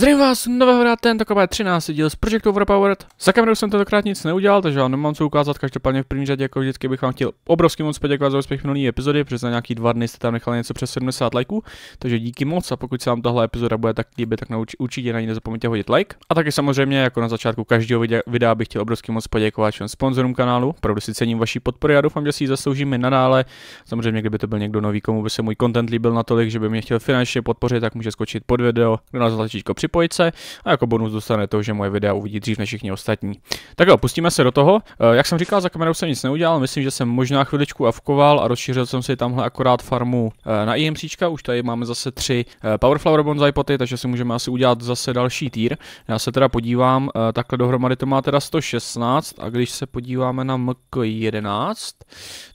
Zdravím vás, nového rád ten takové 13. díl z Project Overpowered. Za kamerou jsem tentokrát nic neudělal, takže vám nemám co ukázat. Každopádně v první řadě, jako vždycky, bych vám chtěl obrovský moc poděkovat za úspěch minulý epizody, protože za nějaký dva dny jste tam nechali něco přes 70 lajků, takže díky moc a pokud se vám tahle epizoda bude tak líbit, tak určitě na ní nezapomeňte hodit like. A taky samozřejmě, jako na začátku každého videa, bych chtěl obrovský moc poděkovat všem sponzorům kanálu, opravdu si cením vaší podpory a doufám, že si ji zasloužíme nadále. Samozřejmě, kdyby to byl někdo nový, komu by se můj content líbil natolik, že by mě chtěl finančně podpořit, tak může skočit pod video, kde nás tlačítko připojit se a jako bonus dostane to, že moje videa uvidí dřív než všichni ostatní. Tak jo, pustíme se do toho. Eh, jak jsem říkal, za kamerou jsem nic neudělal, myslím, že jsem možná chviličku avkoval a rozšířil jsem si tamhle akorát farmu eh, na IMC, už tady máme zase tři eh, Powerflower bonsai poty, takže si můžeme asi udělat zase další týr. Já se teda podívám, takhle dohromady to má teda 116 a když se podíváme na MK11,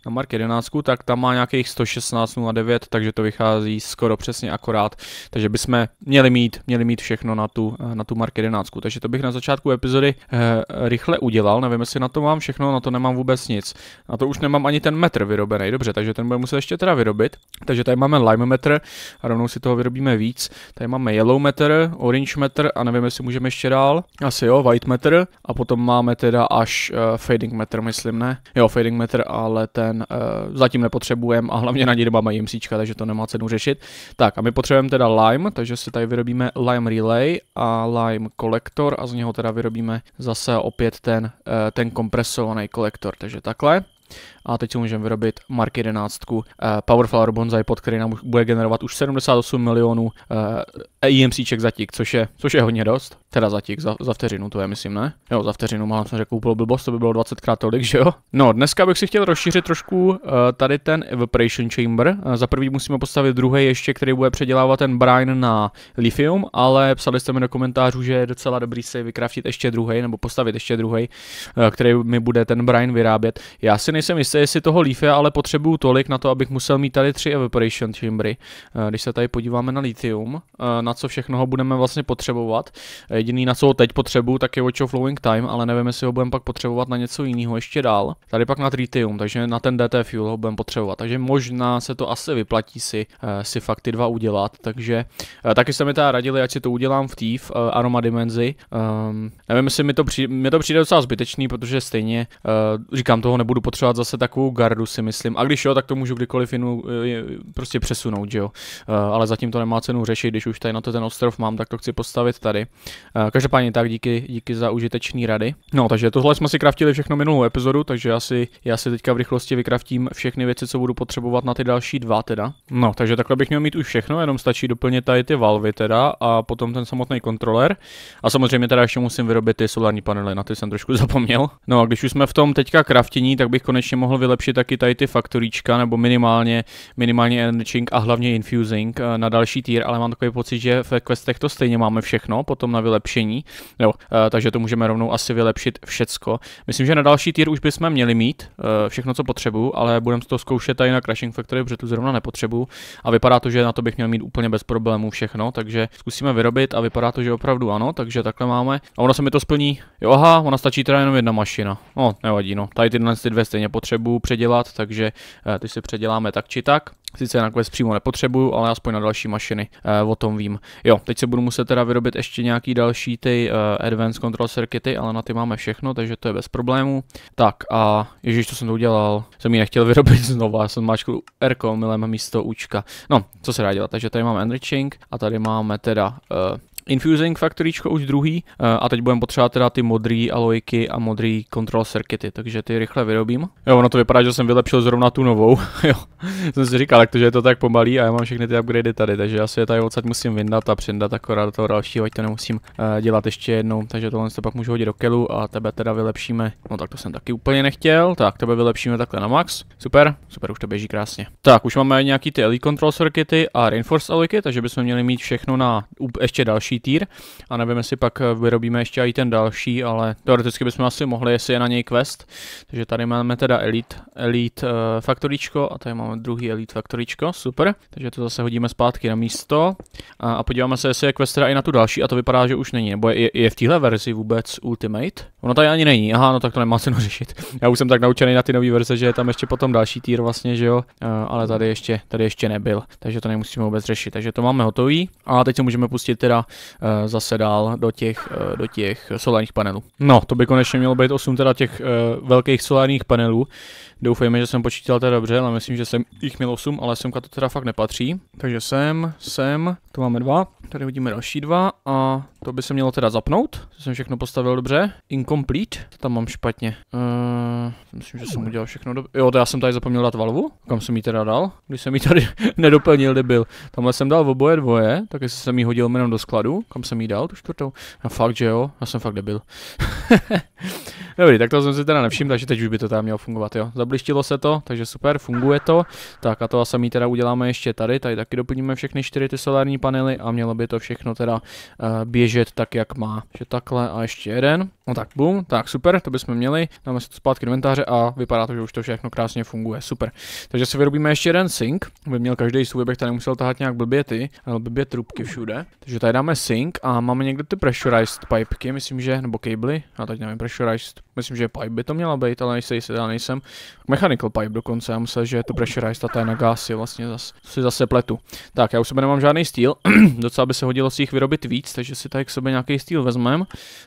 na Mark 11, tak tam má nějakých 116,09, takže to vychází skoro přesně akorát, takže bychom měli mít, měli mít všechno všechno na tu, eh, na tu Mark 11. Takže to bych na začátku epizody eh, rychle udělal, nevím, jestli na to mám všechno, na to nemám vůbec nic. Na to už nemám ani ten metr vyrobený, dobře, takže ten budeme muset ještě teda vyrobit. Takže tady máme lime metr a rovnou si toho vyrobíme víc. Tady máme yellow metr, orange metr a nevím, jestli můžeme ještě dál. Asi jo, white metr a potom máme teda až uh, fading metr, myslím, ne? Jo, fading metr, ale ten uh, zatím nepotřebujeme a hlavně na něj nemáme IMC, takže to nemá cenu řešit. Tak a my potřebujeme teda lime, takže si tady vyrobíme lime relay Delay a Lime Collector a z něho teda vyrobíme zase opět ten, eh, ten kompresovaný kolektor, takže takhle a teď si můžeme vyrobit Mark 11, eh, Powerflower Bonsai pod, který nám bude generovat už 78 milionů eh, EMCček za tik, což je, což je hodně dost. Teda za tik, za, za vteřinu to je, myslím, ne? Jo, za vteřinu, mám jsem řekl úplnou blbost, to by bylo 20 krát tolik, že jo? No, dneska bych si chtěl rozšířit trošku eh, tady ten Evaporation Chamber. Za prvý musíme postavit druhý ještě, který bude předělávat ten brine na lithium, ale psali jste mi do komentářů, že je docela dobrý si vykraftit ještě druhý nebo postavit ještě druhý, který mi bude ten brine vyrábět. Já si nejsem jistý, sice jestli toho Leafy, ale potřebuju tolik na to, abych musel mít tady tři evaporation chambery. Eh, když se tady podíváme na lithium, eh, na co všechno ho budeme vlastně potřebovat. Jediný, na co ho teď potřebuju, tak je Watch of Flowing Time, ale nevím, jestli ho budeme pak potřebovat na něco jiného ještě dál. Tady pak na tritium, takže na ten DT Fuel ho budeme potřebovat. Takže možná se to asi vyplatí si, eh, si fakt ty dva udělat. Takže taky se mi teda radili, ať si to udělám v TIF, e Aroma Dimenzi. Um, nevím, jestli mi to, přijde, mě to přijde docela zbytečný, protože stejně říkám, toho nebudu potřebovat zase tak takovou gardu, si myslím. A když jo, tak to můžu kdykoliv jinou eh, prostě přesunout, že jo. Eh, ale zatím to nemá cenu řešit, když už tady na to ten ostrov mám, tak to chci postavit tady. Eh, každopádně tak díky, díky za užitečný rady. No, takže tohle jsme si kraftili všechno minulou epizodu, takže já si, já si teďka v rychlosti vykraftím všechny věci, co budu potřebovat na ty další dva teda. No, takže takhle bych měl mít už všechno, jenom stačí doplnit tady ty valvy teda a potom ten samotný kontroler. A samozřejmě teda ještě musím vyrobit ty solární panely, na ty jsem trošku zapomněl. No a když už jsme v tom teďka kraftění, tak bych konečně mohl mohl vylepšit taky tady ty faktoríčka, nebo minimálně, minimálně enriching a hlavně infusing eh, na další tier, ale mám takový pocit, že v questech to stejně máme všechno, potom na vylepšení, no, takže to můžeme rovnou asi vylepšit všecko. Myslím, že na další tier už bychom měli mít eh, všechno, co potřebuju, ale budeme to zkoušet tady na Crashing Factory, protože tu zrovna nepotřebuju a vypadá to, že na to bych měl mít úplně bez problémů všechno, takže zkusíme vyrobit a vypadá to, že opravdu ano, takže takhle máme. A ono se mi to splní. Jo, aha, ona stačí teda jenom jedna mašina. No, nevadí, no. Tady tyhle ty dvě stejně potřebuju potřebuju předělat, takže eh, ty si předěláme tak či tak. Sice na quest přímo nepotřebuju, ale aspoň na další mašiny eh, o tom vím. Jo, teď se budu muset teda vyrobit ještě nějaký další ty eh, Advanced Control Circuity, ale na ty máme všechno, takže to je bez problémů. Tak a ježíš, to jsem to udělal. Jsem ji nechtěl vyrobit znova, jsem máčku R milem místo účka. No, co se dá dělat, takže tady máme Enriching a tady máme teda eh, Infusing Factoryčko už druhý eh, a teď budeme potřebovat teda ty modrý alojky a modrý control circuity, takže ty rychle vyrobím. Jo, ono to vypadá, že jsem vylepšil zrovna tu novou, jo, jsem si říkal, to, že je to tak pomalý a já mám všechny ty upgradey tady, takže já si je tady odsaď musím vyndat a přindat akorát do toho dalšího, ať to nemusím uh, dělat ještě jednou, takže tohle se pak můžu hodit do kelu a tebe teda vylepšíme, no tak to jsem taky úplně nechtěl, tak tebe vylepšíme takhle na max, super, super, už to běží krásně. Tak, už máme nějaký ty Elite Control Circuity a Reinforced Alojky, takže bychom měli mít všechno na ještě další další týr a nevím, jestli pak eh, vyrobíme ještě i ten další, ale teoreticky bychom asi mohli, jestli je na něj quest. Takže tady máme teda Elite, elite uh, eh, faktoričko a tady máme druhý Elite faktoričko, super. Takže to zase hodíme zpátky na místo a, a podíváme se, jestli je quest teda i na tu další a to vypadá, že už není, nebo je, je v téhle verzi vůbec Ultimate? Ono tady ani není, aha, no tak to nemá cenu řešit. Já už jsem tak naučený na ty nové verze, že je tam ještě potom další týr vlastně, že jo, uh, ale tady ještě, tady ještě nebyl, takže to nemusíme vůbec řešit. Takže to máme hotový a teď se můžeme pustit teda Eh, zase dál do těch, eh, do těch solárních panelů. No, to by konečně mělo být 8 teda těch eh, velkých solárních panelů. Doufejme, že jsem počítal teda dobře, ale myslím, že jsem jich měl 8, ale semka to teda fakt nepatří. Takže sem, sem, to máme dva, tady hodíme další dva a to by se mělo teda zapnout. To jsem všechno postavil dobře. Incomplete. To tam mám špatně. Uh, myslím, že jsem udělal všechno dobře. Jo, to já jsem tady zapomněl dát valvu. Kam jsem ji teda dal? Když jsem ji tady nedoplnil, byl. Tamhle jsem dal oboje dvoje, tak jestli jsem ji hodil jenom do skladu. Kam jsem ji dal, tu čtvrtou? A no fakt, že jo. Já jsem fakt debil. Dobrý, tak to jsem si teda nevšiml, takže teď už by to tam mělo fungovat, jo. Zablištilo se to, takže super, funguje to. Tak a to a samý teda uděláme ještě tady, tady taky doplníme všechny čtyři ty solární panely a mělo by to všechno teda uh, běžet tak, jak má. Že takhle a ještě jeden. No tak bum, tak super, to bychom měli. Dáme si to zpátky do inventáře a vypadá to, že už to všechno krásně funguje, super. Takže si vyrobíme ještě jeden sink, aby měl každý svůj, abych tady nemusel tahat nějak blbě ty, ale blbě trubky všude. Takže tady dáme sink a máme někde ty pressurized pipeky, myslím, že, nebo kabely, a teď nevím, pressurized Myslím, že pipe by to měla být, ale nejsem jistý, já nejsem. Mechanical pipe dokonce, já myslím, že je to pressurized a to je na gási, vlastně zase, si zase pletu. Tak, já u sebe nemám žádný styl. docela by se hodilo si jich vyrobit víc, takže si tady k sobě nějaký styl vezmeme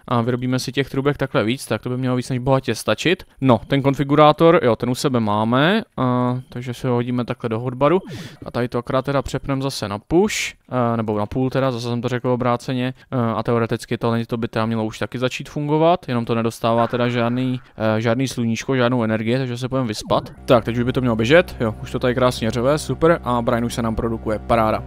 a vyrobíme si těch trubek takhle víc, tak to by mělo víc než bohatě stačit. No, ten konfigurátor, jo, ten u sebe máme, a, takže si ho hodíme takhle do hotbaru a tady to akorát teda přepneme zase na push, a, nebo na půl teda, zase jsem to řekl obráceně a teoreticky to, to by teda mělo už taky začít fungovat, jenom to nedostává teda, že žádný, uh, žádný sluníčko, žádnou energii, takže se půjdeme vyspat. Tak, teď už by to mělo běžet, jo, už to tady krásně řeve, super, a Brian už se nám produkuje, paráda.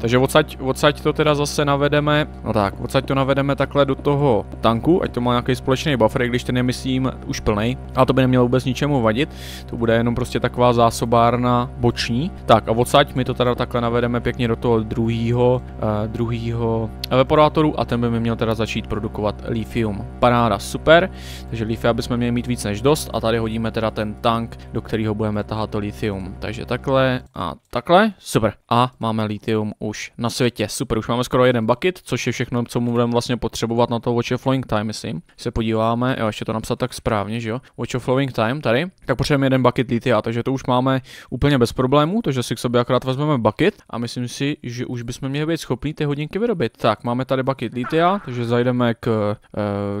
Takže odsaď, odsaď to teda zase navedeme, no tak, odsaď to navedeme takhle do toho tanku, ať to má nějaký společný buffer, když ten je myslím už plný. A to by nemělo vůbec ničemu vadit, to bude jenom prostě taková zásobárna boční. Tak a odsaď my to teda takhle navedeme pěkně do toho druhého, uh, eh, druhého evaporátoru a ten by mi měl teda začít produkovat lithium. Paráda, super, takže želífy, aby jsme měli mít víc než dost a tady hodíme teda ten tank, do kterého budeme tahat to lithium. Takže takhle a takhle, super. A máme lithium už na světě, super, už máme skoro jeden bucket, což je všechno, co budeme vlastně potřebovat na to Watch of Flowing Time, myslím. Se podíváme, jo, ještě to napsat tak správně, že jo, Watch of Flowing Time tady, tak potřebujeme jeden bucket lithia, takže to už máme úplně bez problémů, takže si k sobě akorát vezmeme bucket a myslím si, že už bychom měli být schopni ty hodinky vyrobit. Tak, máme tady bucket lithia, takže zajdeme k uh,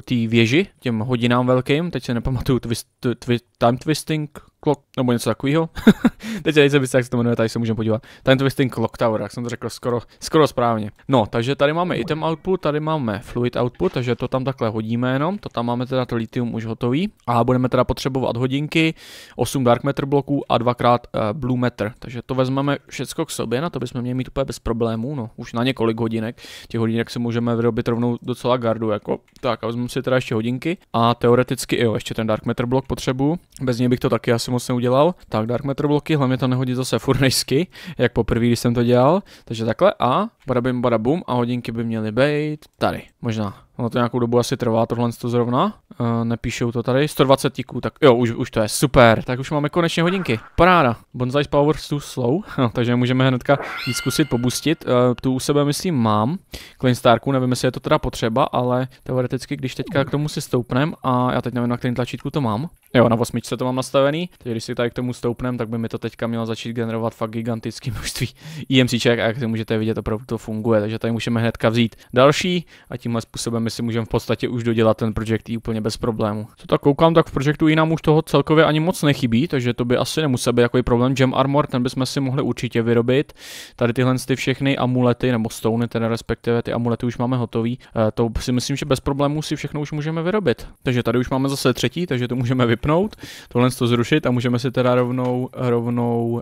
té věži, těm hodinám velkým velkým, teď se nepamatuju, twist, twist, time twisting, Clock, nebo něco takového. teď nejsem jistý, jak se to jmenuje, tady se můžeme podívat. Tady to je ten Clock Tower, jak jsem to řekl skoro, skoro správně. No, takže tady máme item output, tady máme fluid output, takže to tam takhle hodíme jenom, to tam máme teda to lithium už hotový a budeme teda potřebovat hodinky, 8 dark meter bloků a dvakrát uh, blue meter. Takže to vezmeme všecko k sobě, na to bychom měli mít úplně bez problémů, no, už na několik hodinek. Těch hodinek si můžeme vyrobit rovnou docela gardu, jako tak a vezmu si teda ještě hodinky a teoreticky jo, ještě ten dark meter blok potřebuju, bez něj bych to taky asi asi moc neudělal. Tak, Dark Matter bloky, hlavně to nehodí zase furnejsky, jak poprvé, když jsem to dělal. Takže takhle a barabim barabum a hodinky by měly být tady, možná. Ono to nějakou dobu asi trvá, tohle to zrovna. E, nepíšou to tady. 120 tiků, tak jo, už, už to je super. Tak už máme konečně hodinky. Paráda. Bonsai Power too slow, no, takže můžeme hnedka jít zkusit pobustit. E, tu u sebe, myslím, mám. Clean nevím, jestli je to teda potřeba, ale teoreticky, když teďka k tomu si stoupnem a já teď nevím, na kterém tlačítku to mám. Jo, na osmičce to mám nastavený, takže když si tady k tomu stoupneme, tak by mi to teďka mělo začít generovat fakt gigantické množství IMCček a jak si můžete vidět, opravdu to funguje, takže tady můžeme hnedka vzít další a tímhle způsobem my si můžeme v podstatě už dodělat ten projekt úplně bez problému. Co tak koukám, tak v projektu nám už toho celkově ani moc nechybí, takže to by asi nemusel být jako problém. Gem Armor, ten bychom si mohli určitě vyrobit. Tady tyhle ty všechny amulety, nebo stony, ten respektive ty amulety už máme hotový. E, to si myslím, že bez problémů si všechno už můžeme vyrobit. Takže tady už máme zase třetí, takže to můžeme vyrobit vypnout, tohle to zrušit a můžeme si teda rovnou, rovnou, uh,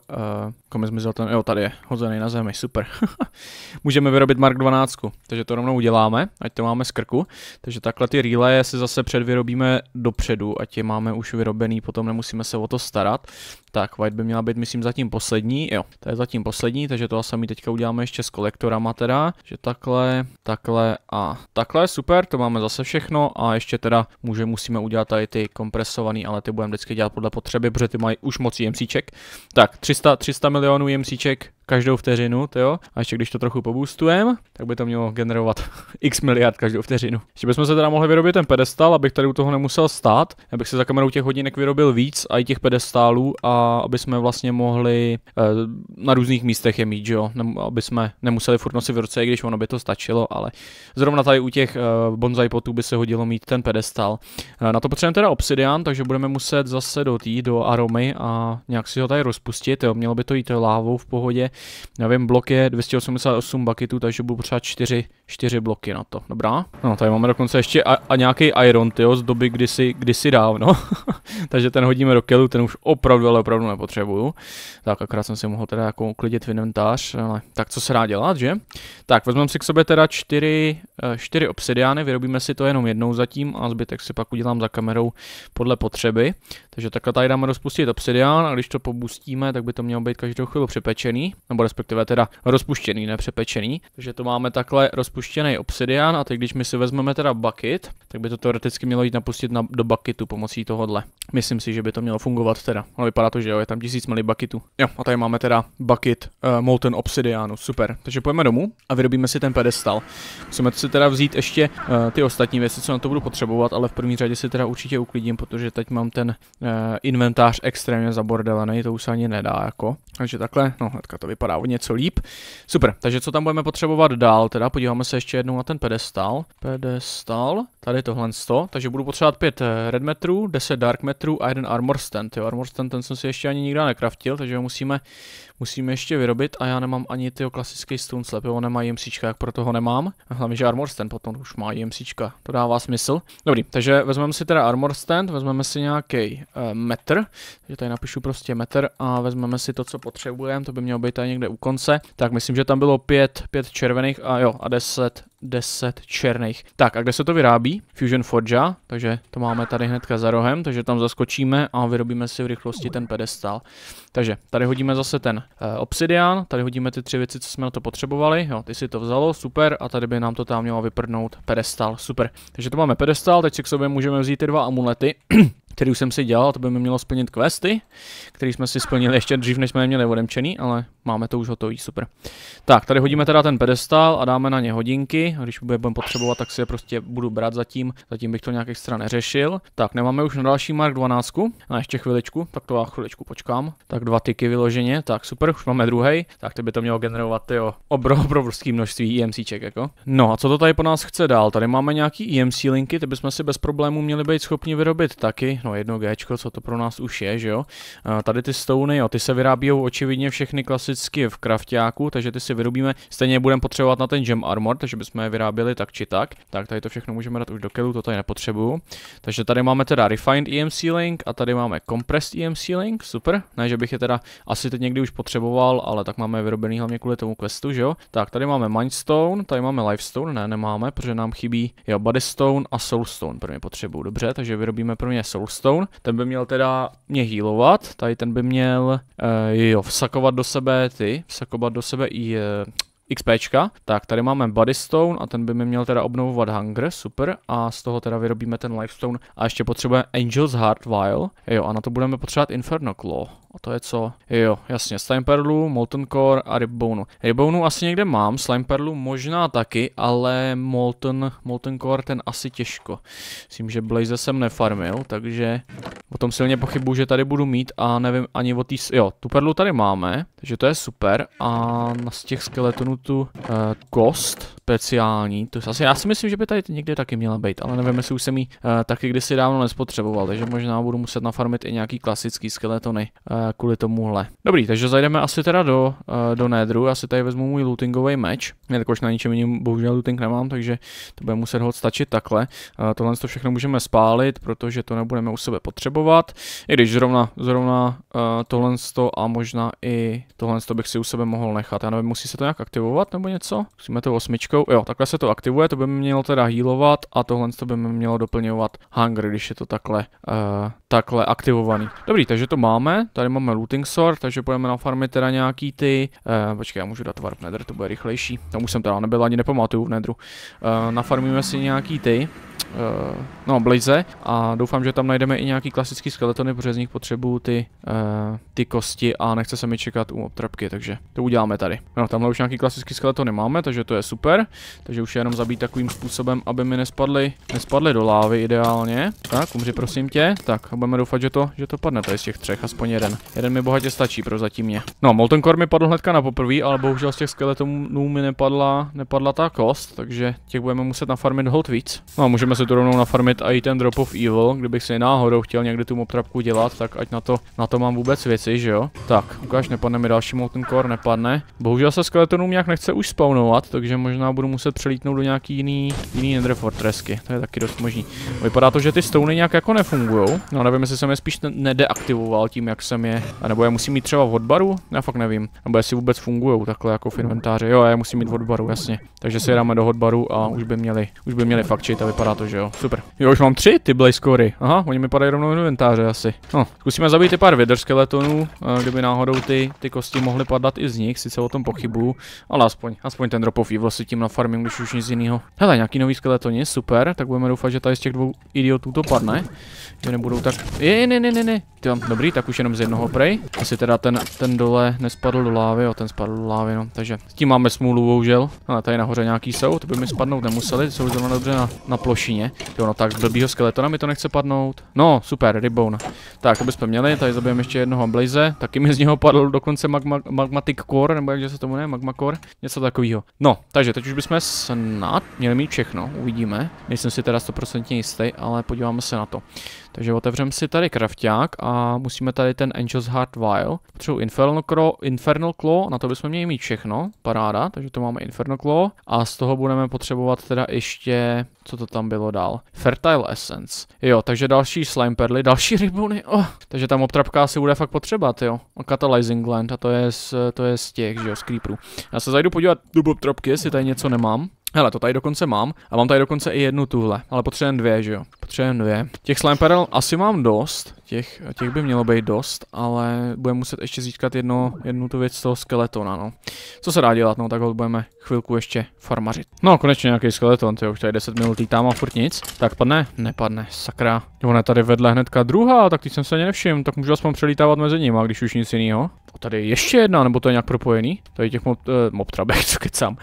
kam zmizel ten, jo tady je, hozený na zemi, super. můžeme vyrobit Mark 12, takže to rovnou uděláme, ať to máme z krku, takže takhle ty relaye si zase předvyrobíme dopředu, ať je máme už vyrobený, potom nemusíme se o to starat. Tak, white by měla být, myslím, zatím poslední, jo, to je zatím poslední, takže to asi teďka uděláme ještě s kolektorama teda, že takhle, takhle a takhle, super, to máme zase všechno a ještě teda může, musíme udělat tady ty kompresované ale ty budeme vždycky dělat podle potřeby, protože ty mají už moc jemcíček. Tak 300, 300 milionů jemcíček každou vteřinu, to jo. A ještě když to trochu poboostujem, tak by to mělo generovat x miliard každou vteřinu. Ještě bychom se teda mohli vyrobit ten pedestal, abych tady u toho nemusel stát. abych se si za kamerou těch hodinek vyrobil víc a i těch pedestálů a aby jsme vlastně mohli e, na různých místech je mít, jo. Nem, aby jsme nemuseli furt nosit v i když ono by to stačilo, ale zrovna tady u těch e, bonsai potů by se hodilo mít ten pedestal. E, na to potřebujeme teda obsidian, takže budeme muset zase do té do aromy a nějak si ho tady rozpustit, jo. Mělo by to jít lávou v pohodě já vím, blok je 288 bucketů, takže budu potřebovat 4, 4 bloky na to. Dobrá. No, tady máme dokonce ještě a, a nějaký iron, tyjo, z doby kdysi, kdysi dávno. takže ten hodíme do kelu, ten už opravdu, ale opravdu nepotřebuju. Tak akorát jsem si mohl teda jako uklidit v inventář, ale tak co se dá dělat, že? Tak, vezmeme si k sobě teda 4, 4 eh, obsidiány, vyrobíme si to jenom jednou zatím a zbytek si pak udělám za kamerou podle potřeby. Takže takhle tady dáme rozpustit obsidián a když to pobustíme, tak by to mělo být každou chvíli přepečený nebo respektive teda rozpuštěný, nepřepečený. Takže to máme takhle rozpuštěný obsidian a teď když my si vezmeme teda bucket, tak by to teoreticky mělo jít napustit na, do bucketu pomocí tohohle. Myslím si, že by to mělo fungovat teda. Ale vypadá to, že jo, je tam tisíc milí bucketů. Jo, a tady máme teda bucket uh, Molten Obsidianu, super. Takže pojďme domů a vyrobíme si ten pedestal. Musíme si teda vzít ještě uh, ty ostatní věci, co na to budu potřebovat, ale v první řadě si teda určitě uklidím, protože teď mám ten uh, inventář extrémně zabordelený, to už se ani nedá jako. Takže takhle, no hnedka to vypadá o něco líp. Super, takže co tam budeme potřebovat dál, teda podíváme se ještě jednou na ten pedestal. Pedestal, tady tohle 100, takže budu potřebovat 5 eh, red metrů, 10 dark metrů a jeden armor stand. Jo, armor stand ten jsem si ještě ani nikdy nekraftil, takže ho musíme musíme ještě vyrobit a já nemám ani tyho klasický stone slab, jo, nemá jemsíčka, jak proto ho nemám. Hlavně, že armor stand potom už má jemsíčka, to dává smysl. Dobrý, takže vezmeme si teda armor stand, vezmeme si nějaký uh, metr, takže tady napíšu prostě metr a vezmeme si to, co potřebujeme, to by mělo být tady někde u konce. Tak myslím, že tam bylo 5 červených a jo, a 10 10 černých. Tak a kde se to vyrábí? Fusion Forge, takže to máme tady hnedka za rohem, takže tam zaskočíme a vyrobíme si v rychlosti ten pedestal. Takže tady hodíme zase ten e, obsidian, tady hodíme ty tři věci, co jsme na to potřebovali, jo, ty si to vzalo, super, a tady by nám to tam mělo vyprdnout pedestal, super. Takže to máme pedestal, teď si k sobě můžeme vzít ty dva amulety který už jsem si dělal, to by mi mělo splnit questy, který jsme si splnili ještě dřív, než jsme je měli odemčený, ale máme to už hotový, super. Tak, tady hodíme teda ten pedestal a dáme na ně hodinky, a když je budeme potřebovat, tak si je prostě budu brát zatím, zatím bych to nějak extra neřešil. Tak, nemáme už na další Mark 12, a ještě chviličku, tak to já chviličku počkám. Tak dva tyky vyloženě, tak super, už máme druhý. tak ty by to mělo generovat jo, obrov, obrovský množství EMCček, jako. No a co to tady po nás chce dál? Tady máme nějaký EMC linky, ty bychom si bez problémů měli být schopni vyrobit taky no jedno G, co to pro nás už je, že jo. Tady ty stony, jo, ty se vyrábí očividně všechny klasicky v kraftáku, takže ty si vyrobíme, stejně budeme potřebovat na ten gem armor, takže bychom je vyráběli tak či tak. Tak tady to všechno můžeme dát už do kelu, to tady nepotřebuju. Takže tady máme teda refined EMC link a tady máme compressed EMC link, super. Ne, že bych je teda asi teď někdy už potřeboval, ale tak máme vyrobený hlavně kvůli tomu questu, že jo. Tak tady máme mindstone, tady máme lifestone, ne, nemáme, protože nám chybí jo, bodystone a soulstone, pro mě potřebuju, dobře, takže vyrobíme pro mě soulstone Hearthstone. Ten by měl teda mě healovat, tady ten by měl, uh, jo, vsakovat do sebe ty, vsakovat do sebe i uh, eh, XPčka. Tak tady máme Bodystone a ten by mi měl teda obnovovat Hunger, super. A z toho teda vyrobíme ten Lifestone. A ještě potřebujeme Angel's Heart Vial. Jo, a na to budeme potřebovat Inferno Claw. A to je co? Jo, jasně, Slime Perlu, Molten Core a Ribbonu. Ribbonu asi někde mám, Slime Perlu možná taky, ale Molten, Molten Core ten asi těžko. Myslím, že Blaze jsem nefarmil, takže o tom silně pochybuju, že tady budu mít a nevím ani o tý... Jo, tu perlu tady máme, takže to je super a z těch skeletonů tu uh, kost speciální, to asi já si myslím, že by tady někde taky měla být, ale nevím, jestli už jsem ji uh, taky kdysi dávno nespotřeboval, takže možná budu muset nafarmit i nějaký klasický skeletony. Uh, kvůli tomuhle. Dobrý, takže zajdeme asi teda do, eh, do Nédru, já si tady vezmu můj lootingový meč, jelikož na ničem jiným bohužel looting nemám, takže to bude muset hod stačit takhle. Eh, tohle to všechno můžeme spálit, protože to nebudeme u sebe potřebovat, i když zrovna, zrovna eh, tohle a možná i tohle bych si u sebe mohl nechat. Já nevím, musí se to nějak aktivovat nebo něco? Musíme to osmičkou, jo, takhle se to aktivuje, to by mě mělo teda healovat a tohle by mě mělo doplňovat hunger, když je to takhle, uh, takhle aktivovaný. Dobrý, takže to máme, tady máme looting sword, takže půjdeme na farmy teda nějaký ty, uh, počkej, já můžu dát warp nether, to bude rychlejší, tam už jsem teda nebyl, ani nepamatuju v nedru. uh, eh, nafarmíme si nějaký ty, uh, no, Blaze a doufám, že tam najdeme i nějaký klasický skeletony, protože z nich potřebuju ty, uh, ty kosti a nechce se mi čekat u obtrapky, takže to uděláme tady. No, tamhle už nějaký klasický skeletony máme, takže to je super, takže už je jenom zabít takovým způsobem, aby mi nespadly, nespadly do lávy ideálně. Tak, umři prosím tě, tak a budeme doufat, že to, že to padne tady z těch třech, aspoň jeden. Jeden mi bohatě stačí pro zatím mě. No, Molten Core mi padl hnedka na poprvé, ale bohužel z těch skeletonů mi nepadla, nepadla ta kost, takže těch budeme muset nafarmit hold víc. No, můžeme se se rovnou nafarmit i ten Drop of Evil, kdybych si náhodou chtěl někde tu mobtrapku dělat, tak ať na to, na to mám vůbec věci, že jo? Tak, ukáž, nepadne mi další Molten Core, nepadne. Bohužel se skeletonům nějak nechce už spawnovat, takže možná budu muset přelítnout do nějaký jiný, jiný Nether Fortressky, to je taky dost možný. Vypadá to, že ty stony nějak jako nefungujou. no nevím, jestli jsem je spíš nedeaktivoval tím, jak jsem je, nebo je musím mít třeba v odbaru, já fakt nevím, nebo jestli vůbec fungují takhle jako v inventáři, jo, já je musím mít v odbaru, jasně. Takže si dáme do hotbaru a už by měli, už by měli fakt a vypadá to, že že jo, super. Jo, už mám tři ty blazkory. Aha, oni mi padají rovnou do inventáře asi. No, zkusíme zabít i pár wither skeletonů, eh, kdyby náhodou ty, ty kosti mohly padat i z nich, sice o tom pochybu. ale aspoň, aspoň ten drop of evil si tím na farming, když už nic jiného. Hele, nějaký nový skeletoni, super, tak budeme doufat, že tady z těch dvou idiotů to padne. Že nebudou tak... Je, ne, ne, ne, ne. Ty mám, dobrý, tak už jenom z jednoho prej. Asi teda ten, ten dole nespadl do lávy, jo, ten spadl do lávy, no. Takže s tím máme smůlu, bohužel. Ale tady nahoře nějaký jsou, to by mi spadnout nemuseli, jsou zrovna dobře na, na plošině skříně. Jo, no tak blbýho skeletona mi to nechce padnout. No, super, rybone. Tak, aby jsme měli, tady zabijeme ještě jednoho blaze. Taky mi z něho padl dokonce magma, magmatic core, nebo jak se tomu ne, magma core. Něco takového. No, takže teď už bychom snad měli mít všechno, uvidíme. Nejsem si teda 100% jistý, ale podíváme se na to. Takže otevřeme si tady krafták a musíme tady ten Angel's Heart Vial. Potřebuji Infernal, Crow, Infernal Claw, na to bychom měli mít všechno, paráda, takže to máme Infernal Claw. A z toho budeme potřebovat teda ještě co to tam bylo dál? Fertile Essence. Jo, takže další slime perly, další rybuny. Oh, takže tam obtrapka asi bude fakt potřeba, jo. Catalyzing Land a to je z, to je z těch, že jo, z creeperů. Já se zajdu podívat do obtrapky, jestli tady něco nemám. Hele, to tady dokonce mám a mám tady dokonce i jednu tuhle, ale potřebujeme dvě, že jo? Potřebujeme dvě. Těch slime perel asi mám dost, Těch, těch by mělo být dost, ale budeme muset ještě získat jedno, jednu tu věc z toho skeletona, no. Co se dá dělat, no, tak ho budeme chvilku ještě farmařit. No, konečně nějaký skeleton, ty už tady 10 minut tam a furt nic. Tak padne? Nepadne, sakra. Ona tady vedle hnedka druhá, tak ty jsem se ani nevšiml, tak můžu aspoň přelítávat mezi nimi, když už nic jiného. A tady ještě jedna, nebo to je nějak propojený? Tady těch mob, eh, mob trabek, co kecám.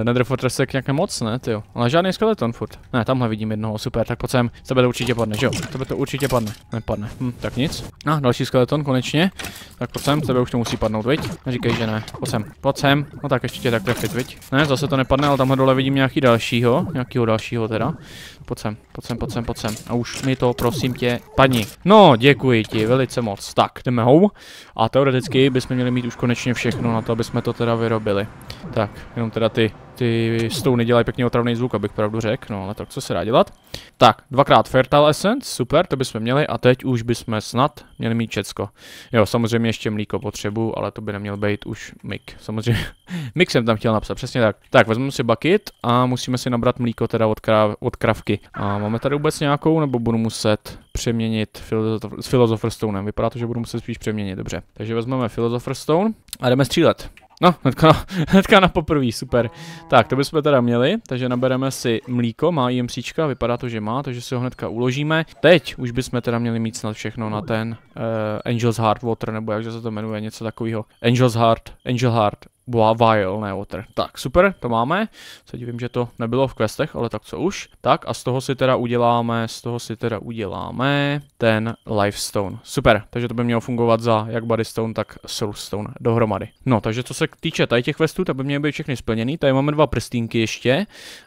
Eh, Nether Fortress je nějaké moc, ne, ty jo. Ale žádný skeleton furt. Ne, tamhle vidím jednoho, super, tak pojď sem. Tebe to určitě padne, že jo? Tebe to určitě padne. Nepadne. Hm, tak nic. Na, no, další skeleton, konečně. Tak pojď sem, tebe už to musí padnout, viď? Neříkej, že ne. Pojď sem, pojď sem. No tak ještě tě tak trefit, viď? Ne, zase to nepadne, ale tamhle dole vidím nějaký dalšího. Nějakýho dalšího teda. Pojď sem, pojď sem, pojď sem, pojď sem. A už mi to, prosím tě, padni. No, děkuji ti, velice moc. Tak, jdeme hou. A teoreticky bychom měli mít už konečně všechno na to, aby jsme to teda vyrobili. Tak, jenom teda ty ty s tou nedělají pěkně otravný zvuk, abych pravdu řekl, no ale tak co se dá dělat. Tak, dvakrát Fertile Essence, super, to bychom měli a teď už bychom snad měli mít Česko. Jo, samozřejmě ještě mlíko potřebu, ale to by neměl být už mik, samozřejmě. mik jsem tam chtěl napsat, přesně tak. Tak, vezmeme si bucket a musíme si nabrat mlíko teda od, krav, od kravky. A máme tady vůbec nějakou, nebo budu muset přeměnit filozof, s Philosopher Stone. Vypadá to, že budu muset spíš přeměnit, dobře. Takže vezmeme Philosopher Stone a jdeme střílet. No, hnedka, hnedka na poprvý, super. Tak, to bychom teda měli, takže nabereme si mlíko, má jemříčka, vypadá to, že má, takže si ho hnedka uložíme. Teď už bychom teda měli mít snad všechno na ten uh, Angel's Heart Water, nebo jakže se to jmenuje, něco takového. Angel's Heart, Angel Heart, vile, ne Water. Tak, super, to máme. Se divím, že to nebylo v questech, ale tak co už. Tak a z toho si teda uděláme, z toho si teda uděláme ten Lifestone. Super, takže to by mělo fungovat za jak Bodystone, tak Soulstone dohromady. No, takže co se týče tady těch questů, tak by měly být všechny splněný. Tady máme dva prstínky ještě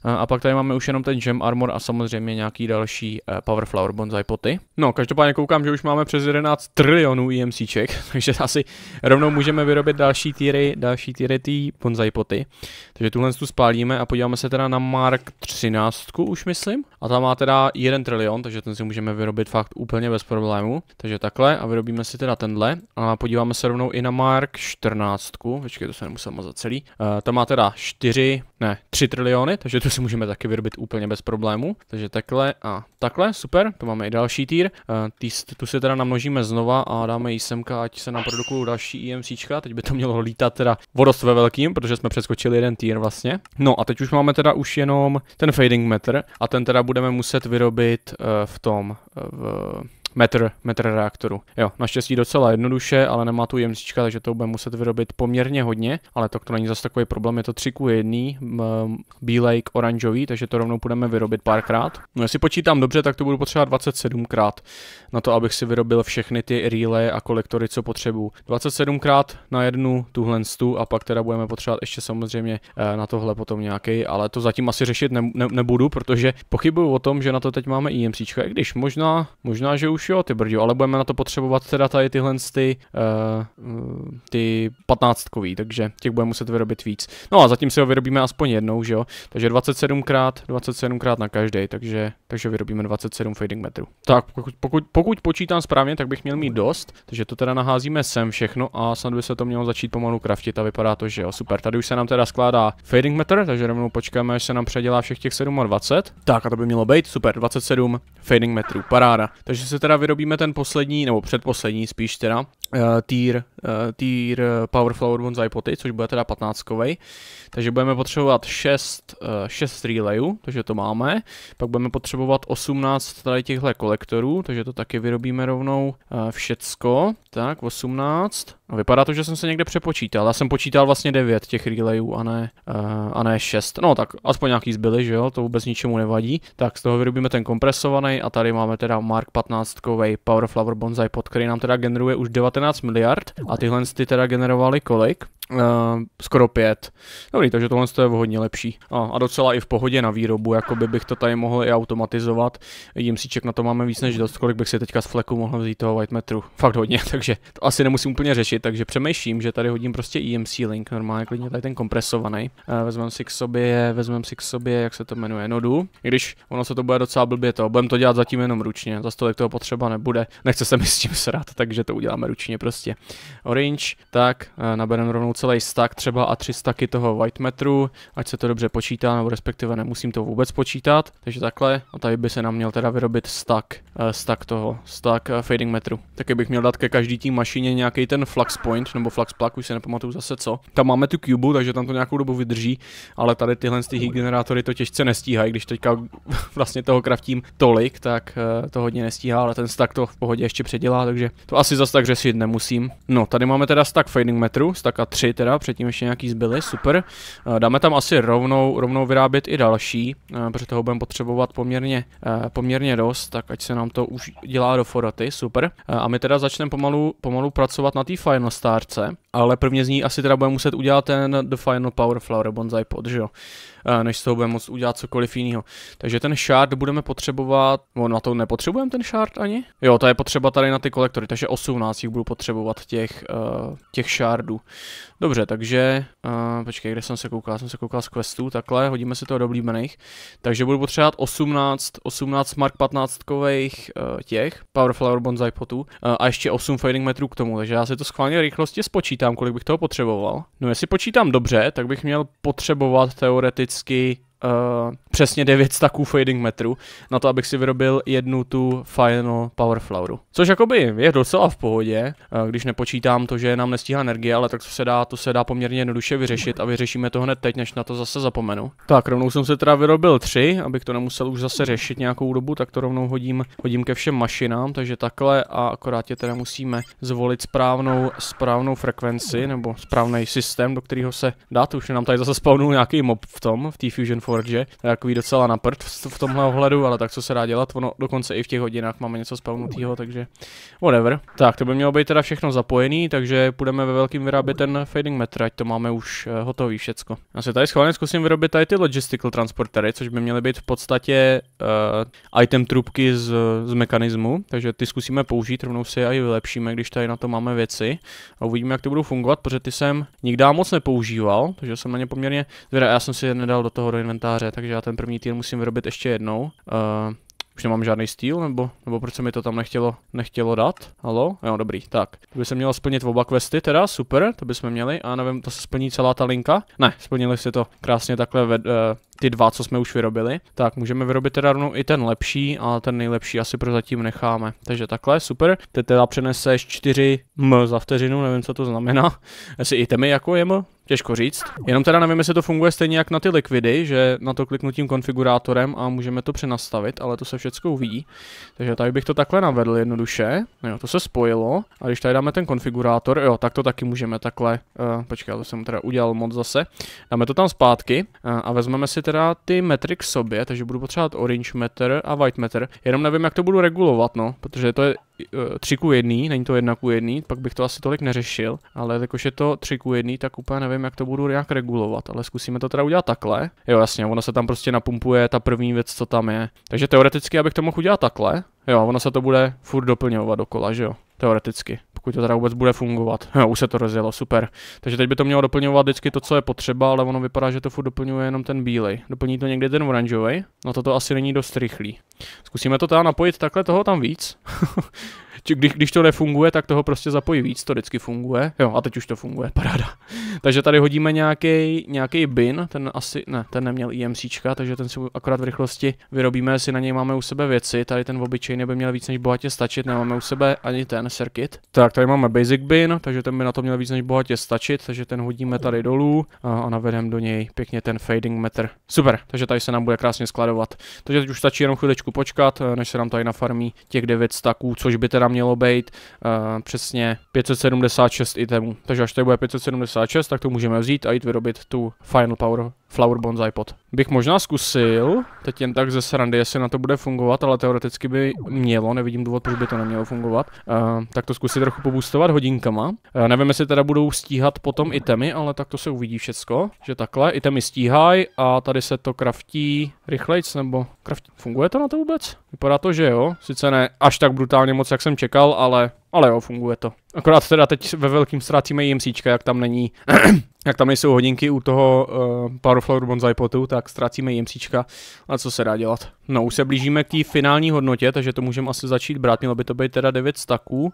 eh, a pak tady máme už jenom ten Gem Armor a samozřejmě nějaký další eh, Power Flower Bonsai poty. No, každopádně koukám, že už máme přes 11 trilionů EMCček, takže asi rovnou můžeme vyrobit další týry, další týry série té bonsai poty. Takže tuhle tu spálíme a podíváme se teda na Mark 13, už myslím. A ta má teda 1 trilion, takže ten si můžeme vyrobit fakt úplně bez problému. Takže takhle a vyrobíme si teda tenhle. A podíváme se rovnou i na Mark 14. Počkej, to jsem nemusel mazat celý. Uh, ta má teda 4 ne, 3 triliony, takže to si můžeme taky vyrobit úplně bez problému. Takže takhle a takhle, super, to máme i další týr. Eh, Týst, tu si teda namnožíme znova a dáme jí semka, ať se nám produkují další IMCčka. E teď by to mělo lítat teda vodost ve velkým, protože jsme přeskočili jeden týr vlastně. No a teď už máme teda už jenom ten fading meter a ten teda budeme muset vyrobit eh, v tom, eh, v metr, metr reaktoru. Jo, naštěstí docela jednoduše, ale nemá tu jemnička, takže to bude muset vyrobit poměrně hodně, ale to, to není zase takový problém, je to 3 k 1, bílej k oranžový, takže to rovnou budeme vyrobit párkrát. No jestli počítám dobře, tak to budu potřebovat 27 krát na to, abych si vyrobil všechny ty relay a kolektory, co potřebuju. 27 krát na jednu tuhle stu a pak teda budeme potřebovat ještě samozřejmě eh, na tohle potom nějaký, ale to zatím asi řešit ne, ne, nebudu, protože pochybuju o tom, že na to teď máme IMC, i když možná, možná, že už jo, ty brďo, ale budeme na to potřebovat teda tady tyhle ty, uh, eh, ty patnáctkový, takže těch budeme muset vyrobit víc. No a zatím si ho vyrobíme aspoň jednou, že jo, takže 27 krát, 27 krát na každý, takže, takže vyrobíme 27 fading metrů. Tak pokud, pokud, pokud počítám správně, tak bych měl mít dost, takže to teda naházíme sem všechno a snad by se to mělo začít pomalu kraftit a vypadá to, že jo, super. Tady už se nám teda skládá fading metr, takže rovnou počkáme, až se nám předělá všech těch 27. Tak a to by mělo být, super, 27 fading metrů, paráda. Takže se teda vyrobíme ten poslední, nebo předposlední spíš teda, uh, tier, uh, tier eh, Power Flower Bonsai Poty, což bude teda 15 takže budeme potřebovat 6, uh, 6 relayů, takže to máme, pak budeme potřebovat 18 tady těchhle kolektorů, takže to taky vyrobíme rovnou uh, všecko, tak 18, a no, vypadá to, že jsem se někde přepočítal, já jsem počítal vlastně 9 těch relayů a ne, uh, a ne 6, no tak aspoň nějaký zbyly, že jo, to vůbec ničemu nevadí, tak z toho vyrobíme ten kompresovaný a tady máme teda Mark 15 Power Flower Bonsai Pot, který nám teda generuje už 19 19 miliard a tyhle ty teda generovaly kolik? Uh, skoro pět. Dobrý, takže tohle je hodně lepší. A, a docela i v pohodě na výrobu, jako by bych to tady mohl i automatizovat. Jimsíček na to máme víc než dost, kolik bych si teďka z fleku mohl vzít toho white metru. Fakt hodně, takže to asi nemusím úplně řešit, takže přemýšlím, že tady hodím prostě EMC link, normálně klidně tady ten kompresovaný. Uh, eh, vezmeme si k sobě, vezmeme si k sobě, jak se to jmenuje, nodu. I když ono se to bude docela blbě to, budeme to dělat zatím jenom ručně, za tolik toho potřeba nebude. Nechce se mi s tím srát, takže to uděláme ručně angličtině prostě orange, tak eh, nabereme rovnou celý stack třeba a tři stacky toho white metru, ať se to dobře počítá, nebo respektive nemusím to vůbec počítat, takže takhle a tady by se nám měl teda vyrobit stack, eh, stack toho, stack eh, fading metru. Taky bych měl dát ke každý tím mašině nějaký ten flux point, nebo flux plug, už se nepamatuju zase co. Tam máme tu cube, takže tam to nějakou dobu vydrží, ale tady tyhle z těch generátory to těžce nestíhají, když teďka vlastně toho kraftím tolik, tak to hodně nestíhá, ale ten stack to v pohodě ještě předělá, takže to asi zase tak řešit nemusím. No, tady máme teda stack fading metru, stacka 3 teda, předtím ještě nějaký zbyly, super. Eh, dáme tam asi rovnou, rovnou vyrábět i další, eh, protože toho budeme potřebovat poměrně, eh, poměrně dost, tak ať se nám to už dělá do foraty, super. A my teda začneme pomalu, pomalu pracovat na té final stárce, ale prvně z ní asi teda budeme muset udělat ten The Final Power Flower Bonsai Pod, že jo. Eh, než z toho budeme moct udělat cokoliv jiného. Takže ten shard budeme potřebovat, no na to nepotřebujeme ten shard ani? Jo, to je potřeba tady na ty kolektory, takže 18 jich budu potřebovat těch, eh, těch shardů. Dobře, takže, uh, počkej, kde jsem se koukal? Jsem se koukal z questů, takhle, hodíme si to do oblíbených. Takže budu potřebovat 18, 18 Mark 15 kových uh, těch Powerflower Bonsai potů uh, a ještě 8 Fading metrů k tomu, takže já si to schválně rychlosti spočítám, kolik bych toho potřeboval. No jestli počítám dobře, tak bych měl potřebovat teoreticky uh, přesně 9 staků fading metru na to, abych si vyrobil jednu tu final power floweru. Což jakoby je docela v pohodě, uh, když nepočítám to, že nám nestíhá energie, ale tak to se dá, to se dá poměrně jednoduše vyřešit a vyřešíme to hned teď, než na to zase zapomenu. Tak, rovnou jsem se teda vyrobil 3, abych to nemusel už zase řešit nějakou dobu, tak to rovnou hodím, hodím ke všem mašinám, takže takhle a akorát je teda musíme zvolit správnou, správnou frekvenci nebo správný systém, do kterého se dá, to už nám tady zase spawnul nějaký mob v tom, v té Fusion Fork, že? To je takový docela na prd v tomhle ohledu, ale tak co se dá dělat, ono dokonce i v těch hodinách máme něco spavnutýho, takže whatever. Tak, to by mělo být teda všechno zapojený, takže půjdeme ve velkým vyrábět ten fading metr, ať to máme už eh, hotový všecko. Já se tady schválně zkusím vyrobit tady ty logistical transportery, což by měly být v podstatě uh, item trubky z, z mechanismu, takže ty zkusíme použít, rovnou si je i vylepšíme, když tady na to máme věci a uvidíme, jak to budou fungovat, protože ty jsem nikdy moc nepoužíval, takže jsem na ně poměrně zvědavý. Já jsem si je nedal do toho do komentáře, takže já ten první týden musím vyrobit ještě jednou. Uh, už nemám žádný styl, nebo, nebo proč se mi to tam nechtělo, nechtělo dát? Halo? Jo, dobrý, tak. To by se mělo splnit oba questy teda, super, to bychom měli. A nevím, to se splní celá ta linka? Ne, splnili si to krásně takhle ve, eh, ty dva, co jsme už vyrobili, tak můžeme vyrobit teda rovnou i ten lepší a ten nejlepší asi prozatím necháme. Takže takhle, super. Teď teda přeneseš 4 m za vteřinu, nevím, co to znamená. Asi i temy jako je m, Těžko říct. Jenom teda nevím, jestli to funguje stejně jak na ty likvidy, že na to kliknutím konfigurátorem a můžeme to přenastavit, ale to se všechno uvidí. Takže tady bych to takhle navedl jednoduše. Jo, to se spojilo. A když tady dáme ten konfigurátor, jo, tak to taky můžeme takhle. Uh, počkej, to jsem teda udělal moc zase. Dáme to tam zpátky uh, a vezmeme si teda ty metry k sobě, takže budu potřebovat orange meter a white meter. Jenom nevím, jak to budu regulovat, no, protože to je 3 e, ku 1, není to 1 ku 1, pak bych to asi tolik neřešil, ale jakož je to 3 ku 1, tak úplně nevím, jak to budu nějak regulovat, ale zkusíme to teda udělat takhle. Jo, jasně, ono se tam prostě napumpuje ta první věc, co tam je. Takže teoreticky, abych to mohl udělat takhle, jo, ono se to bude furt doplňovat dokola, že jo, teoreticky pokud to teda vůbec bude fungovat. Jo, už se to rozjelo, super. Takže teď by to mělo doplňovat vždycky to, co je potřeba, ale ono vypadá, že to furt doplňuje jenom ten bílej. Doplní to někde ten oranžový? No toto asi není dost rychlý. Zkusíme to teda napojit takhle toho tam víc. když, když to nefunguje, tak toho prostě zapojí víc, to vždycky funguje. Jo, a teď už to funguje, paráda. takže tady hodíme nějaký nějaký bin, ten asi, ne, ten neměl IMCčka, takže ten si akorát v rychlosti vyrobíme, jestli na něj máme u sebe věci. Tady ten obyčejný by měl víc než bohatě stačit, nemáme u sebe ani ten circuit. Tak, tady máme basic bin, takže ten by na to měl víc než bohatě stačit, takže ten hodíme tady dolů a, a navedem do něj pěkně ten fading meter. Super, takže tady se nám bude krásně skladovat. Takže teď už stačí jenom chviličku počkat, než se nám tady nafarmí těch 9 staků, což by teda mělo být uh, přesně 576 itemů. Takže až tady bude 576, tak to můžeme vzít a jít vyrobit tu Final Power Flower Bonsai Pot. Bych možná zkusil, teď jen tak ze srandy, jestli na to bude fungovat, ale teoreticky by mělo, nevidím důvod, proč by to nemělo fungovat. Uh, tak to zkusit trochu pobustovat hodinkama. Uh, nevím, jestli teda budou stíhat potom itemy, ale tak to se uvidí všecko. Že takhle, itemy stíhají a tady se to kraftí rychlejc, nebo kraftí. Funguje to na to vůbec? Vypadá to, že jo. Sice ne až tak brutálně moc, jak jsem čekal, ale, ale jo, funguje to. Akorát teda teď ve velkým ztrácíme IMCčka, jak tam není, jak tam nejsou hodinky u toho uh, Flower Bonsai Potu, tak ztrácíme IMCčka, a co se dá dělat. No, už se blížíme k té finální hodnotě, takže to můžeme asi začít brát, mělo by to být teda 9 staků, uh,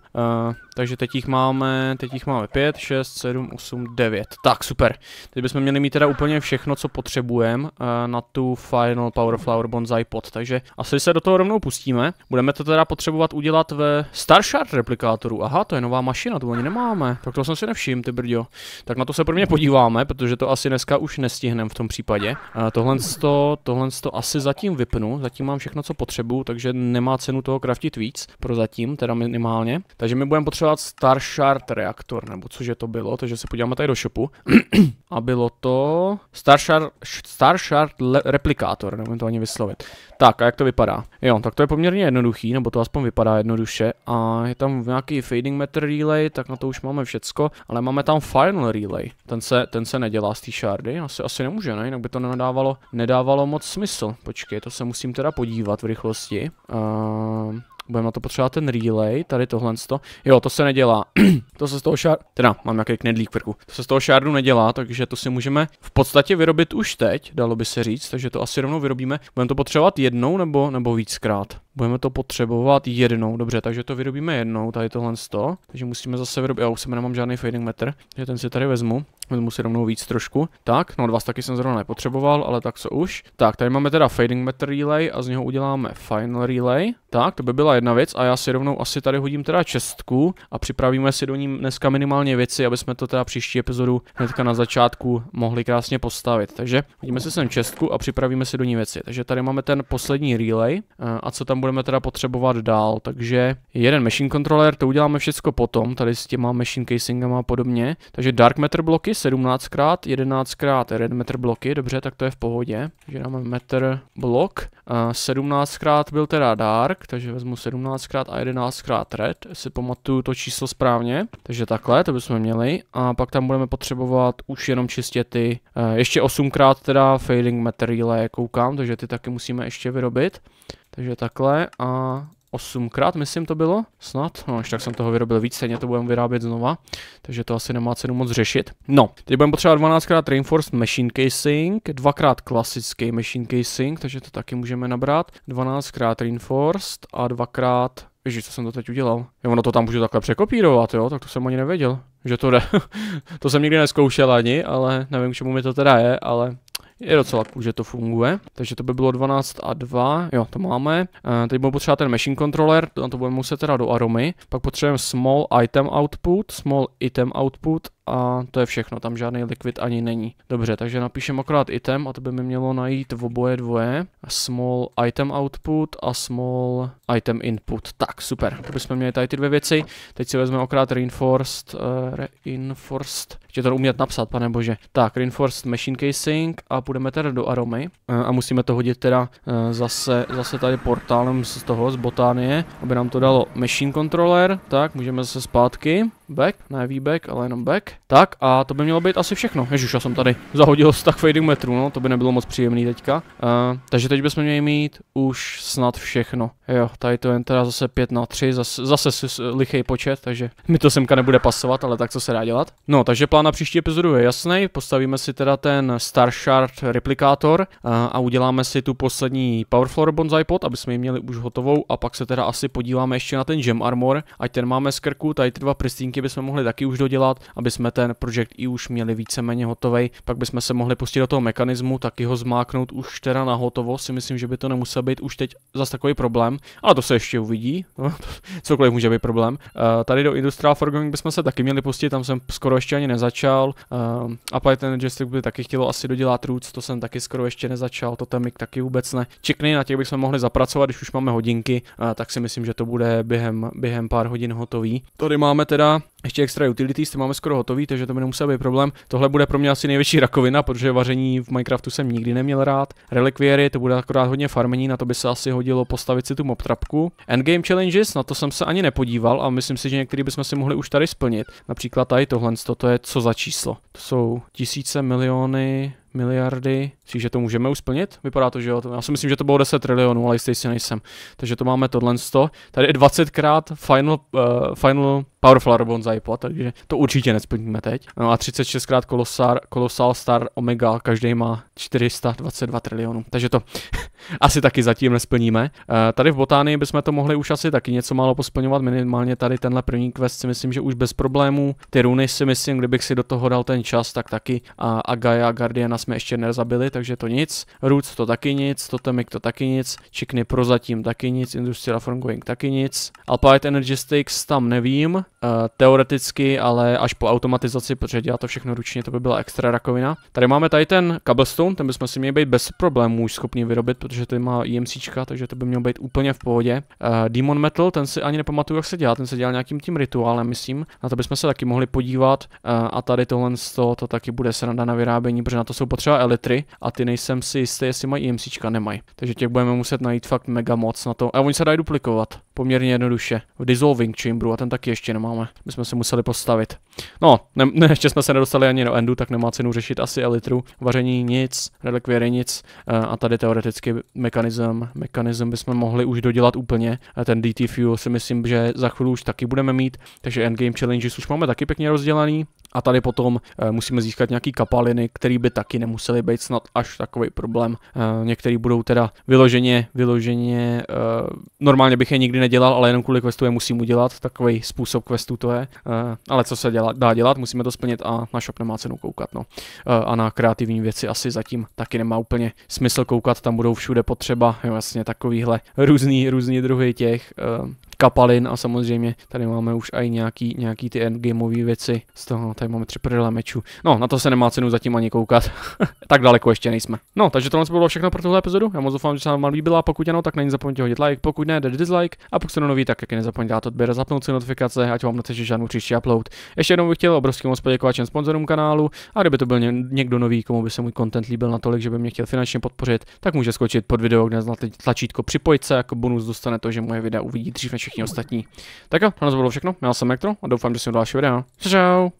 takže teď jich máme, teď jich máme 5, 6, 7, 8, 9, tak super. Teď bychom měli mít teda úplně všechno, co potřebujeme uh, na tu Final Flower Bonsai Pot, takže asi se do toho rovnou pustíme. Budeme to teda potřebovat udělat ve Starshard replikátoru, aha, to je nová mašina, tu ani nemáme. Tak to jsem si nevšim, ty brdio. Tak na to se prvně podíváme, protože to asi dneska už nestihneme v tom případě. tohle, to, tohle to asi zatím vypnu, zatím mám všechno, co potřebuju, takže nemá cenu toho kraftit víc, pro zatím, teda minimálně. Takže my budeme potřebovat Star Shard reaktor, nebo cože to bylo, takže se podíváme tady do shopu. A bylo to Star Shard, Star Shard replikátor, nevím to ani vyslovit. Tak a jak to vypadá? Jo, tak to je poměrně jednoduchý, nebo to aspoň vypadá jednoduše. A je tam nějaký fading meter relay, tak na to už máme všecko, ale máme tam final relay. Ten se, ten se nedělá z té šardy, asi, asi nemůže, ne? Jinak by to nedávalo, nedávalo moc smysl. Počkej, to se musím teda podívat v rychlosti. Uh, Budeme na to potřebovat ten relay, tady tohle to. Jo, to se nedělá. to se z toho šár... Teda, mám nějaký knedlík prku. To se z toho šardu nedělá, takže to si můžeme v podstatě vyrobit už teď, dalo by se říct, takže to asi rovnou vyrobíme. Budeme to potřebovat jednou nebo, nebo víckrát. Budeme to potřebovat jednou, dobře, takže to vyrobíme jednou, tady tohle 100. Takže musíme zase vyrobit, já už jsem nemám žádný fading meter, takže ten si tady vezmu. Vezmu si rovnou víc trošku. Tak, no dva taky jsem zrovna nepotřeboval, ale tak co už. Tak, tady máme teda fading Matter relay a z něho uděláme final relay. Tak, to by byla jedna věc a já si rovnou asi tady hodím teda čestku a připravíme si do ní dneska minimálně věci, aby jsme to teda příští epizodu hnedka na začátku mohli krásně postavit. Takže hodíme si sem čestku a připravíme si do ní věci. Takže tady máme ten poslední relay eh, a co tam budeme teda potřebovat dál. Takže jeden machine controller, to uděláme všechno potom, tady s těma machine casingama a podobně. Takže dark meter bloky 17x, 11x jeden metr bloky, dobře, tak to je v pohodě, že dáme metr blok. 17x byl teda dark, takže vezmu 17x a 11x red, jestli pamatuju to číslo správně, takže takhle, to bychom měli. A pak tam budeme potřebovat už jenom čistě ty, eh, ještě 8x teda failing metr relay koukám, takže ty taky musíme ještě vyrobit. Takže takhle a osmkrát, myslím to bylo, snad, no až tak jsem toho vyrobil víc, stejně to budeme vyrábět znova, takže to asi nemá cenu moc řešit. No, teď budeme potřebovat 12x Reinforced Machine Casing, dvakrát klasický Machine Casing, takže to taky můžeme nabrat, 12x Reinforced a dvakrát. x co jsem to teď udělal? Jo, ono to tam můžu takhle překopírovat, jo? Tak to jsem ani nevěděl, že to jde. to jsem nikdy neskoušel ani, ale nevím, k čemu mi to teda je, ale je docela cool, že to funguje. Takže to by bylo 12 a 2, jo, to máme. E, teď budeme potřebovat ten machine controller, na to budeme muset teda do aromy. Pak potřebujeme small item output, small item output a to je všechno, tam žádný likvid ani není. Dobře, takže napíšem akorát item a to by mi mělo najít v oboje dvoje. Small item output a small item input. Tak, super, to bychom měli tady ty dvě věci. Teď si vezmeme akorát reinforced, uh, reinforced, že to umět napsat, pane bože. Tak, reinforced machine casing a půjdeme teda do aromy uh, a musíme to hodit teda uh, zase, zase tady portálem z toho, z botánie, aby nám to dalo machine controller. Tak, můžeme zase zpátky back, ne V-back, ale jenom back. Tak a to by mělo být asi všechno. Ježiš, já jsem tady zahodil z tak fading metru, no, to by nebylo moc příjemný teďka. Uh, takže teď bychom měli mít už snad všechno. Jo, tady to je teda zase 5 na 3, zase, zase lichý počet, takže mi to semka nebude pasovat, ale tak co se dá dělat. No, takže plán na příští epizodu je jasný, postavíme si teda ten Star Shard replikátor uh, a uděláme si tu poslední Powerfloor Bonsai Pod, aby jsme ji měli už hotovou a pak se teda asi podíváme ještě na ten Gem Armor, ať ten máme z krku, tady ty dva prstínky bychom mohli taky už dodělat, aby jsme ten projekt i už měli víceméně hotový. Pak bychom se mohli pustit do toho mechanismu, taky ho zmáknout už teda na hotovo. Si myslím, že by to nemusel být už teď zase takový problém, ale to se ještě uvidí. Cokoliv může být problém. Uh, tady do Industrial Forgoing bychom se taky měli pustit, tam jsem skoro ještě ani nezačal. Uh, Applied Energetic by taky chtělo asi dodělat růc, to jsem taky skoro ještě nezačal, to temik taky vůbec ne. Čekny, na těch bychom mohli zapracovat, když už máme hodinky, uh, tak si myslím, že to bude během, během pár hodin hotový. Tady máme teda ještě extra utilities, ty máme skoro hotový, takže to by nemusel být problém. Tohle bude pro mě asi největší rakovina, protože vaření v Minecraftu jsem nikdy neměl rád. Relikviery, to bude akorát hodně farmení, na to by se asi hodilo postavit si tu mob trapku. Endgame challenges, na to jsem se ani nepodíval a myslím si, že některý bychom si mohli už tady splnit. Například tady tohle, to je co za číslo. To jsou tisíce, miliony, miliardy. Myslíš, že to můžeme usplnit? Vypadá to, že jo. Já si myslím, že to bylo 10 trilionů, ale jistý si nejsem. Takže to máme tohle 100. Tady je 20 krát final, uh, final Power Flower Bonsai Pot, takže to určitě nesplníme teď. No a 36 krát kolosar Colossal Star Omega, každý má 422 trilionů. Takže to asi taky zatím nesplníme. Uh, tady v Botánii bychom to mohli už asi taky něco málo posplňovat, minimálně tady tenhle první quest si myslím, že už bez problémů. Ty runy si myslím, kdybych si do toho dal ten čas, tak taky. A Gaia Guardiana jsme ještě nezabili, takže to nic. Roots to taky nic, Totemic to taky nic, Chikny prozatím taky nic, Industrial Forming taky nic. Alpine Energy Stakes tam nevím, Eh, teoreticky, ale až po automatizaci, protože dělá to všechno ručně, to by byla extra rakovina. Tady máme tady ten cobblestone, ten bychom si měli být bez problémů už schopni vyrobit, protože to má IMC, e takže to by mělo být úplně v pohodě. Uh, Demon Metal, ten si ani nepamatuju, jak se dělá, ten se dělal nějakým tím rituálem, myslím. Na to bychom se taky mohli podívat uh, a tady tohle toho, to taky bude sranda na vyrábění, protože na to jsou potřeba elitry a ty nejsem si jistý, jestli mají IMC, e nemají. Takže těch budeme muset najít fakt mega moc na to. A oni se dají duplikovat poměrně jednoduše v dissolving chamberu a ten taky ještě nemáme. My jsme se museli postavit. No, ne, ne, ještě jsme se nedostali ani do endu, tak nemá cenu řešit asi elitru. Vaření nic, relikvěry nic eh, a tady teoreticky mechanism, mechanism bychom mohli už dodělat úplně. A ten DT Fuel si myslím, že za chvíli už taky budeme mít, takže endgame challenges už máme taky pěkně rozdělaný. A tady potom eh, musíme získat nějaký kapaliny, které by taky nemusely být snad až takový problém. Eh, některý budou teda vyloženě, vyloženě, eh, normálně bych je nikdy nedělal, ale jenom kvůli questu je musím udělat, takový způsob questu to je. Ale co se dělá, dá dělat, musíme to splnit a na shop nemá cenu koukat. No. A na kreativní věci asi zatím taky nemá úplně smysl koukat, tam budou všude potřeba, jo, jasně takovýhle různý, různý druhy těch kapalin a samozřejmě tady máme už i nějaký, nějaký ty endgameové věci z toho, tady máme tři prdele mečů. No, na to se nemá cenu zatím ani koukat, tak daleko ještě nejsme. No, takže tohle bylo všechno pro tuhle epizodu, já moc doufám, že se vám líbila, pokud ano, tak není zapomeňte hodit like, pokud ne, dejte dislike a pokud jste nový, tak taky nezapomeňte dát odběr, zapnout si notifikace, ať vám neteče žádnou příští upload. Ještě jednou bych chtěl obrovským moc poděkovat všem sponzorům kanálu a kdyby to byl někdo nový, komu by se můj content líbil natolik, že by mě chtěl finančně podpořit, tak může skočit pod video, kde tlačítko připojit se, jako bonus dostane to, že moje videa uvidí dřív než všichni ostatní. Tak jo, to bylo všechno. Já jsem Elektro a doufám, že si u další videa. Čau!